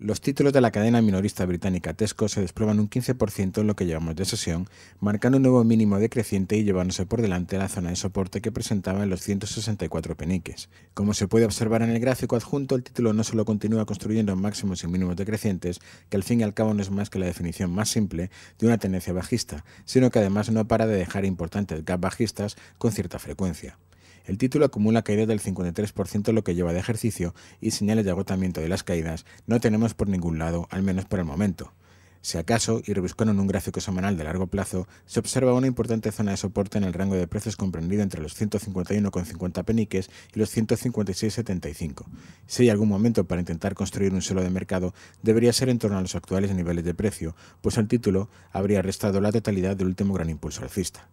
Los títulos de la cadena minorista británica Tesco se desploman un 15% en lo que llevamos de sesión, marcando un nuevo mínimo decreciente y llevándose por delante la zona de soporte que presentaba en los 164 peniques. Como se puede observar en el gráfico adjunto, el título no solo continúa construyendo máximos y mínimos decrecientes, que al fin y al cabo no es más que la definición más simple de una tendencia bajista, sino que además no para de dejar importantes gaps bajistas con cierta frecuencia. El título acumula caídas del 53% lo que lleva de ejercicio y señales de agotamiento de las caídas no tenemos por ningún lado, al menos por el momento. Si acaso, y rebuscando en un gráfico semanal de largo plazo, se observa una importante zona de soporte en el rango de precios comprendido entre los 151,50 peniques y los 156,75. Si hay algún momento para intentar construir un suelo de mercado, debería ser en torno a los actuales niveles de precio, pues el título habría restado la totalidad del último gran impulso alcista.